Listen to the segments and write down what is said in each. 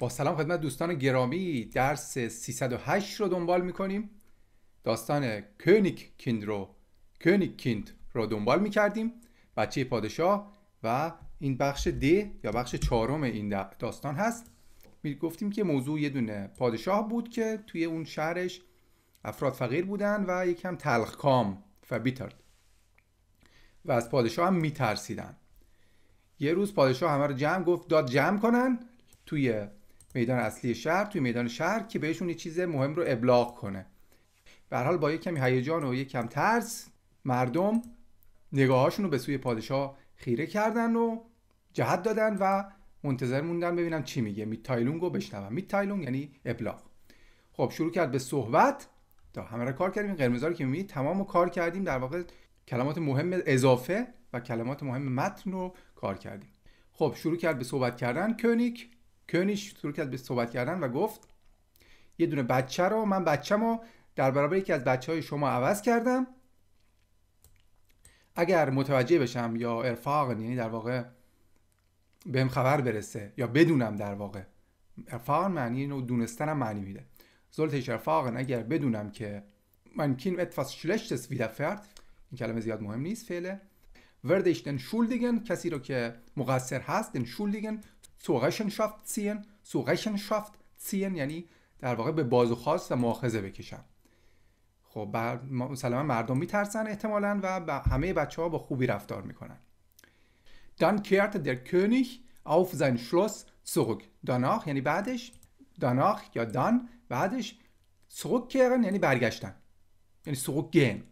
با سلام خدمت دوستان گرامی درس 308 رو دنبال میکنیم داستان کونیک کیند رو کونیک کیند رو دنبال میکردیم بچه پادشاه و این بخش د یا بخش چهارم این داستان هست می که موضوع یه دونه پادشاه بود که توی اون شهرش افراد فقیر بودن و یکم تلخکام و بیترد و از پادشاه هم میترسیدن یه روز پادشاه همه رو جمع گفت داد جمع کنن توی میدان اصلی شهر توی میدان شهر که بهشون یه چیز مهم رو ابلاغ کنه به حال با یه کمی هیجان و یه کم ترس مردم نگاهاشون رو به سوی پادشاه خیره کردن و جهت دادن و منتظر موندن ببینم چی میگه می تایلونگ رو بشنوم می تایلونگ یعنی ابلاغ خب شروع کرد به صحبت تا همه رو کار کردیم قرمزا رو که میبینید تمام رو کار کردیم در واقع کلمات مهم اضافه و کلمات مهم متن رو کار کردیم خب شروع کرد به صحبت کردن کنیک کنیش شروع کرد به صحبت کردن و گفت یه دونه بچه رو من بچه‌مو در برابر یکی از بچه های شما عوض کردم اگر متوجه بشم یا ارفاق یعنی در واقع بهم خبر برسه یا بدونم در واقع ارفاق معنی اینو دونستنم معنی میده زولتش ارفاق اگر بدونم که من کین etwas شلشتس ویدفرد این کلمه زیاد مهم نیست فعله وردش دن شولدیگن کسی رو که مقصر هست دن شولدیگن zur Rechenschaft ziehen zur یعنی در واقع به بازخواست و مؤاخذه بکشن خب بر... مسلما مردم میترسن احتمالا و با همه بچه ها با خوبی رفتار میکنن دان کرت در König auf sein Schloss zurück داناخ یعنی بعدش داناخ یا دان بعدش سرک کرن یعنی برگشتن یعنی سرک گن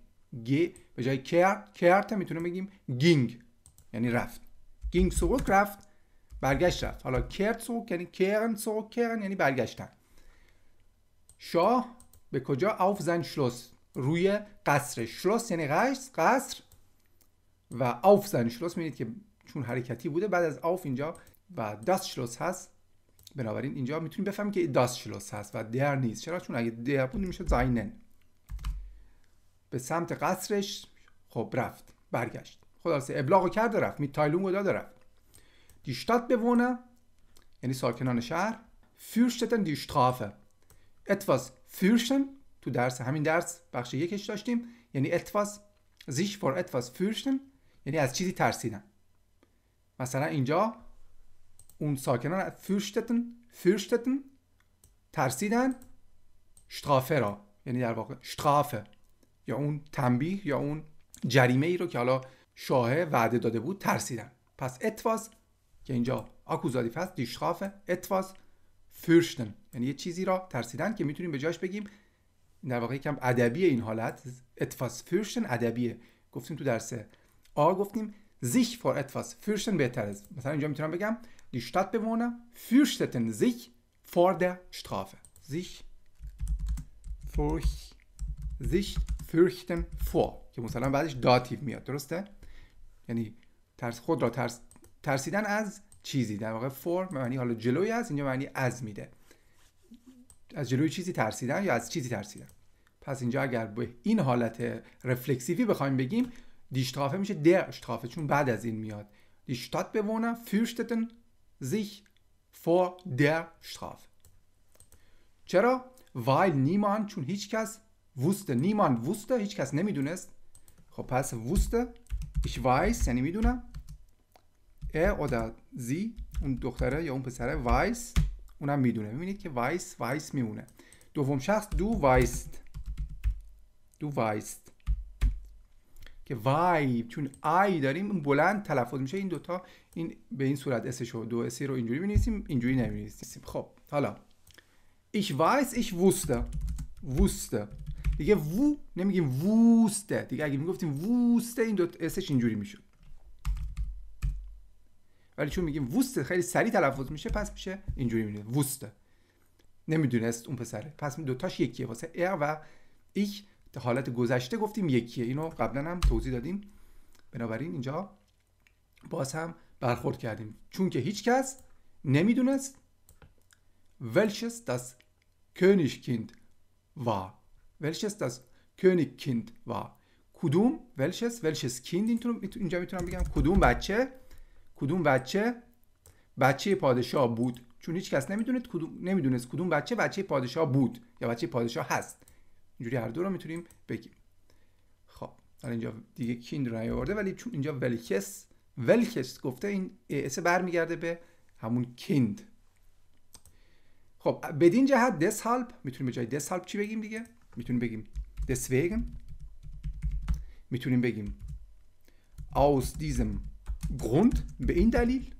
به جای کرت کرت میتونه بگیم گینگ یعنی رفت گینگ سروک رفت برگشت رفت حالا کرتسوک یعنی کرنسوک کرن یعنی برگشتن شاه به کجا زن شلوس روی قصر شلوس یعنی قصر قصر و زن شلوس میبینید که چون حرکتی بوده بعد از آف اینجا و داس شلوس هست بنابراین اینجا میتونیم بفهمیم که داس شلوس هست و در نیست چرا چون اگه در بود نمیشه زاینن به سمت قصرش خب رفت برگشت خلاصه ابلاغ کرد رفت می داد رفت Die Stadtbewohner, یعنی ساکنان شهر fürchteten die Strafe etwas fürchten تو درس همین درس بخش یکش داشتیم یعنی etwas sich vor etwas fürchten یعنی از چیزی ترسیدن مثلا اینجا اون ساکنان fürchteten fürchteten ترسیدن شترافه را یعنی در واقع شترافه یا اون تنبیه یا اون جریمه ای رو که حالا شاه وعده داده بود ترسیدن پس etwas که اینجا آکوزاتیف هست دیشخافه اتواز فرشتن یعنی یه چیزی را ترسیدن که میتونیم به جاش بگیم در واقع یکم ادبی این حالت اتواز فرشتن ادبیه گفتیم تو درس آ گفتیم sich فور اتواز فرشتن بهتره مثلا اینجا میتونم بگم شتات Stadtbewohner فرشتن sich فور در Strafe sich furcht فرشتن فور که مثلا بعدش داتیو میاد درسته یعنی ترس خود را ترس ترسیدن از چیزی در واقع فور معنی حالا جلوی از اینجا معنی از میده از جلوی چیزی ترسیدن یا از چیزی ترسیدن پس اینجا اگر به این حالت رفلکسیوی بخوایم بگیم دیشتافه میشه در چون بعد از این میاد دیشتات بونر فیرشتتن sich فور در شتراف چرا؟ وایل نیمان چون هیچ کس وسته نیمان وسته هیچ کس نمیدونست خب پس وسته ich weiß یعنی میدونم ا عدد زی اون دختره یا اون پسره وایس اونم میدونه میبینید که وایس وایس میمونه دوم شخص دو وایست دو وایست که وای چون آی داریم اون بلند تلفظ میشه این دوتا این به این صورت اسشو شو دو اسی رو اینجوری می‌نویسیم اینجوری نمی‌نویسیم خب حالا ich weiß ich wusste wusste دیگه وو نمیگیم ووسته دیگه اگه میگفتیم ووسته این دو اسش اینجوری میشد ولی چون میگیم ووست خیلی سریع تلفظ میشه پس میشه اینجوری میونه ووست نمیدونست اون پسره پس دوتاش یکیه واسه ار و ایک حالت گذشته گفتیم یکیه اینو قبلا هم توضیح دادیم بنابراین اینجا باز هم برخورد کردیم چون که هیچکس نمیدونست کنیش کیند Königkind war welches das کیند war کدوم welches welches کیند اینجا میتونم بگم کدوم بچه کدوم بچه بچه پادشاه بود چون هیچ کس نمیدونست کدوم کدوم بچه بچه پادشاه بود یا بچه پادشاه هست اینجوری هر دو رو میتونیم بگیم خب حالا اینجا دیگه کیند رو نیاورده ولی چون اینجا ولکس ولکس گفته این اس برمیگرده به همون کیند خب بدین جهت دس هالپ میتونیم به جای دس چی بگیم دیگه میتونیم بگیم deswegen میتونیم بگیم aus diesem گروند به این دلیل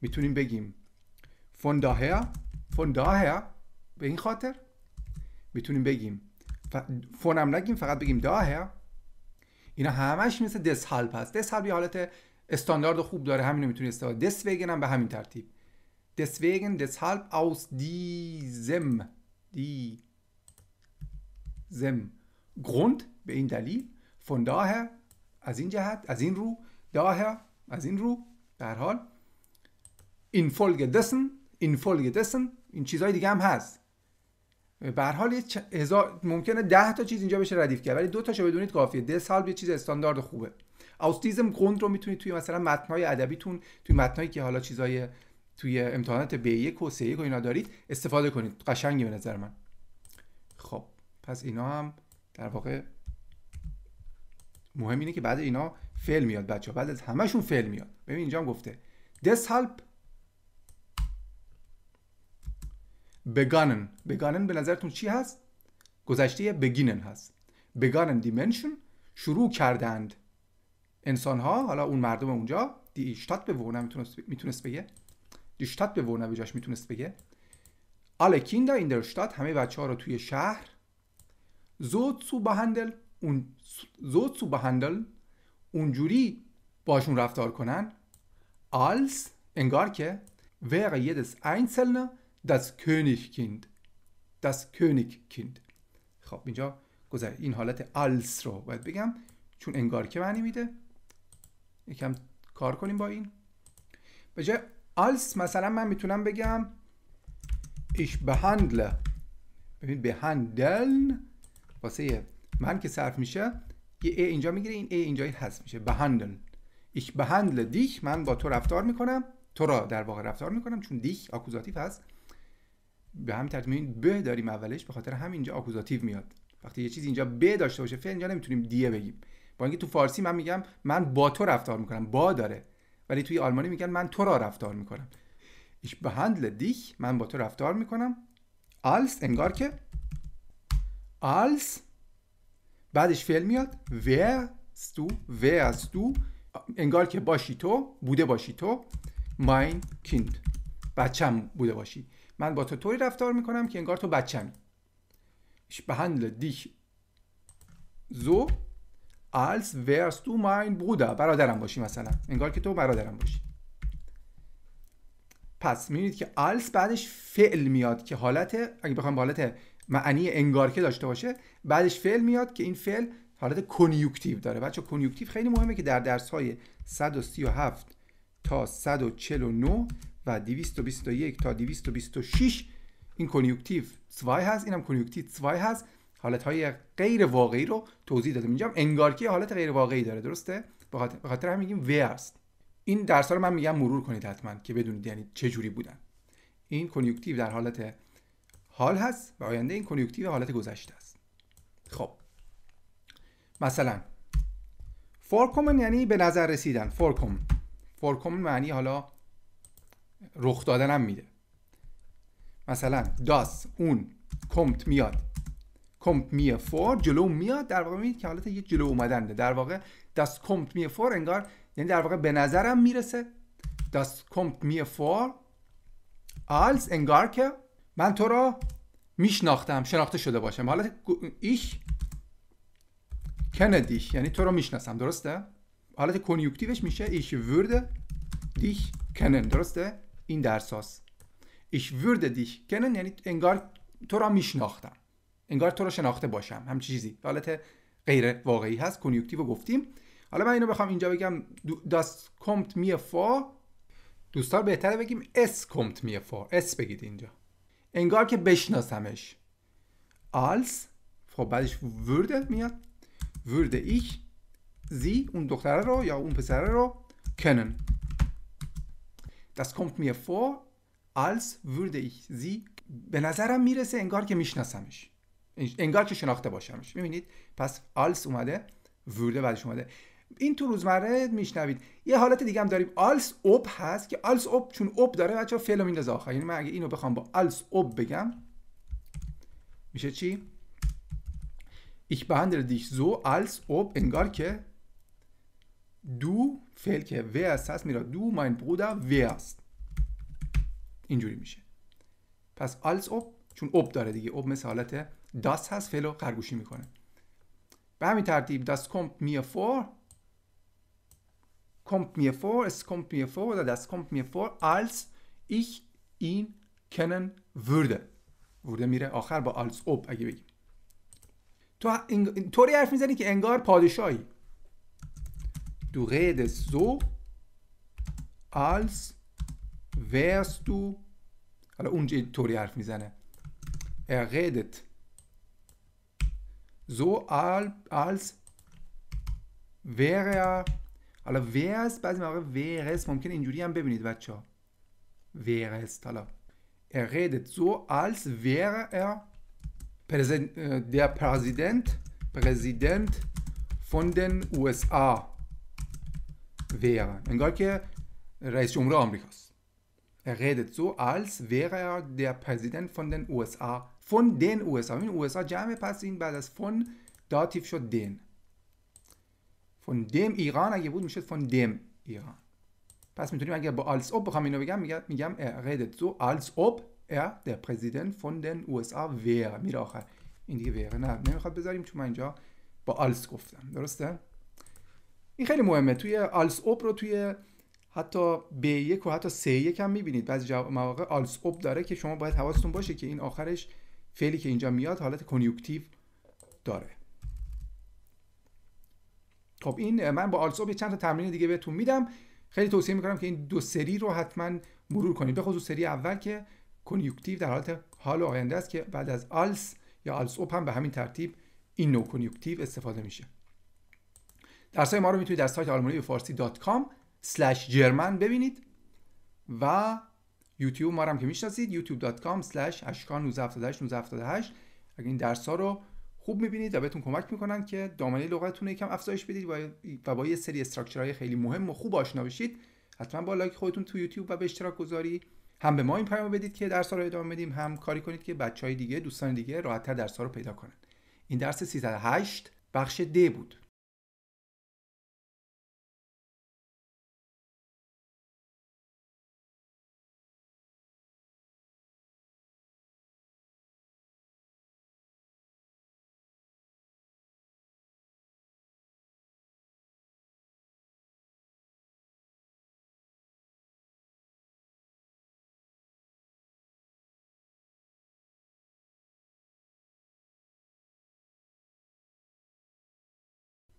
میتونیم بگیم von daher von daher به این خاطر میتونیم بگیم فون هم نگیم فقط بگیم داهر اینا همش مثل هلپ هست هلپ یه حالت استاندارد خوب داره همینو میتونی استفاده ویگن هم به همین ترتیب deswegen deshalb زم دی زم گروند به این دلیل فون داهر از این جهت از این رو Daher, از این رو در حال این فولگ دسن این فولگ این چیزهای دیگه هم هست به حال ممکنه 10 تا چیز اینجا بشه ردیف کرد ولی دو تاشو بدونید کافیه ده سال یه چیز استاندارد خوبه دیزم گوند رو میتونید توی مثلا متنای ادبیتون توی متنایی که حالا چیزای توی امتحانات B1 و c و اینا دارید استفاده کنید قشنگی به نظر من خب پس اینا هم در واقع مهم اینه که بعد اینا فعل میاد بچه بعد از همشون فعل میاد ببین اینجا هم گفته this help begonnen begonnen به نظرتون چی هست گذشته بگینن هست begonnen dimension شروع کردند انسان ها حالا اون مردم اونجا دی به وونه میتونست بگه دی اشتات به وونه به جاش میتونست بگه alle Kinder in der همه بچه ها رو توی شهر زود سو بهندل اون so zu بهندل اونجوری باشون رفتار کنن als انگار که اینسلنه دست کنیش کند دست das کند خب اینجا گذر این حالت als رو باید بگم چون انگار که معنی میده یکم کار کنیم با این به جای als مثلا من میتونم بگم ایش بهندل ببین بهندل واسه من که صرف میشه یه ای اینجا میگیره این ای اینجایی حذف میشه بهندن ایش بهندل دیک من با تو رفتار میکنم تو را در واقع رفتار میکنم چون دیک آکوزاتیو هست به همین این به داریم اولش به خاطر همینجا آکوزاتیو میاد وقتی یه چیز اینجا به داشته باشه فعل اینجا نمیتونیم دیه بگیم با اینکه تو فارسی من میگم من با تو رفتار میکنم با داره ولی توی آلمانی میگن من تو را رفتار میکنم ایش به هندل من با تو رفتار میکنم als انگار که als بعدش فعل میاد wärst du انگار که باشی تو بوده باشی تو ماین kind بچم بوده باشی من با تو طوری رفتار میکنم که انگار تو بچمی به behandle dich so als wärst du mein برادرم باشی مثلا انگار که تو برادرم باشی پس میبینید که als بعدش فعل میاد که حالت اگه بخوام حالت معنی انگار که داشته باشه بعدش فعل میاد که این فعل حالت کنیوکتیو داره بچه کنیوکتیو خیلی مهمه که در درس های 137 تا 149 و 221 تا 226 این کنیوکتیو 2 هست اینم کنیوکتیو 2 هست حالت های غیر واقعی رو توضیح دادم اینجا انگار که حالت غیر واقعی داره درسته به خاطر هم میگیم وی است این درس ها رو من میگم مرور کنید حتما که بدونید یعنی چه جوری بودن این کنیوکتیو در حالت حال هست و آینده این کنیوکتیو حالت گذشته است خب مثلا فورکومن یعنی به نظر رسیدن فورکومن فورکومن معنی حالا رخ دادن هم میده مثلا داس اون کمت میاد کمت می فور جلو میاد در واقع میگه که حالت یه جلو اومدنه در واقع داس کمت میه فور انگار یعنی در واقع به نظرم میرسه داس کمت میه فور آلز انگار که من تو را میشناختم شناخته شده باشم حالت ایش دیش، یعنی تو را میشناسم درسته حالت کنیوکتیوش میشه ایش ورد دیش کنن درسته این هاست ایش ورد دیش کنن یعنی انگار تو را میشناختم انگار تو را شناخته باشم هم چیزی حالت غیر واقعی هست کنیوکتیو گفتیم حالا من اینو بخوام اینجا بگم داس کمت میه دوستان بهتره بگیم اس کمت میه اس بگید اینجا انگار که بشناسمش آلس خب بعدش ورده میاد ورده ایک زی اون دختره رو یا اون پسره رو کنن دست kommt mir vor als würde ich زی به نظرم میرسه انگار که میشناسمش انگار که شناخته باشمش میبینید پس als اومده ورده بعدش اومده این تو روزمره میشنوید یه حالت دیگه هم داریم آلس اوب هست که آلس اوب چون اوب داره ها فعل رو میندازه آخر یعنی من اگه اینو بخوام با آلس اوب بگم میشه چی ich behandle dich so als ob انگار که دو فعل که ورست هست میره دو mein Bruder است اینجوری میشه پس als ob چون ob داره دیگه ob مثل حالت das هست فعل رو خرگوشی میکنه به همین ترتیب das kommt mir vor kommt mir vor, es kommt mir vor oder das kommt mir vor, als ich ihn kennen würde. Wurde mir auch با als ob اگه بگیم تو انگ... طوری حرف میزنی که انگار پادشاهی Du redest so, als wärst du حالا اونجا طوری حرف میزنه Er redet so, als wäre er حالا و است بعضی مواقع و است ممکن اینجوری هم ببینید بچه ها و است حالا Er redet so, als wäre er eh, eh, der Präsident, Präsident von den USA wäre. انگار که رئیس جمهور آمریکاست. Er redet so, als wäre er eh, der Präsident von den USA. Von den USA. این USA جمع پس این بعد از von داتیف شد den. فون دم ایران اگه بود میشد فون دم ایران پس میتونیم اگر با آلس اوب بخوام اینو بگم میگم میگم زو so als ob er der Präsident von den USA wäre میره آخر این دیگه wäre نه نمیخواد بذاریم چون من اینجا با آلس گفتم درسته این خیلی مهمه توی آلس اوب رو توی حتی به یک و حتی سه یک هم میبینید بعضی مواقع آلس اوب داره که شما باید حواستون باشه که این آخرش فعلی که اینجا میاد حالت کنیوکتیو داره خب این من با آلسوب چند تا تمرین دیگه بهتون میدم خیلی توصیه میکنم که این دو سری رو حتما مرور کنید به خصوص سری اول که کنیوکتیو در حالت حال و آینده است که بعد از آلس یا آلس اوپ هم به همین ترتیب این نوع کنیوکتیو استفاده میشه درس های ما رو میتونید در سایت آلمانی فارسی دات کام سلش جرمن ببینید و یوتیوب ما رو هم که میشناسید یوتیوب دات کام اشکان 1978 1978 این درس ها رو خوب میبینید و بهتون کمک میکنن که دامنه لغتتون یکم افزایش بدید و با یه سری استراکچرهای خیلی مهم و خوب آشنا بشید حتما با لایک خودتون تو یوتیوب و به اشتراک گذاری هم به ما این پیام بدید که درس رو ادامه بدیم هم کاری کنید که های دیگه دوستان دیگه راحتتر درس رو پیدا کنن این درس 308 بخش د بود